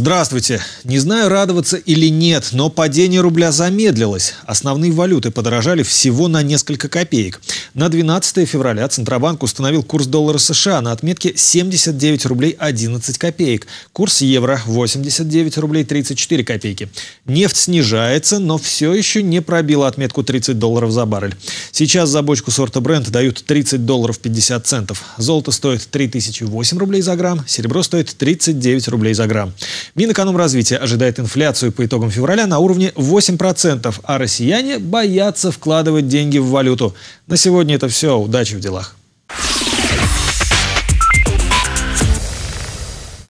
Здравствуйте. Не знаю, радоваться или нет, но падение рубля замедлилось. Основные валюты подорожали всего на несколько копеек. На 12 февраля Центробанк установил курс доллара США на отметке 79 рублей 11 копеек. Курс евро 89 рублей 34 копейки. Нефть снижается, но все еще не пробила отметку 30 долларов за баррель. Сейчас за бочку сорта бренд дают 30 долларов 50 центов. Золото стоит 3008 рублей за грамм, серебро стоит 39 рублей за грамм. Минэкономразвития ожидает инфляцию по итогам февраля на уровне 8%, а россияне боятся вкладывать деньги в валюту. На сегодня это все. Удачи в делах.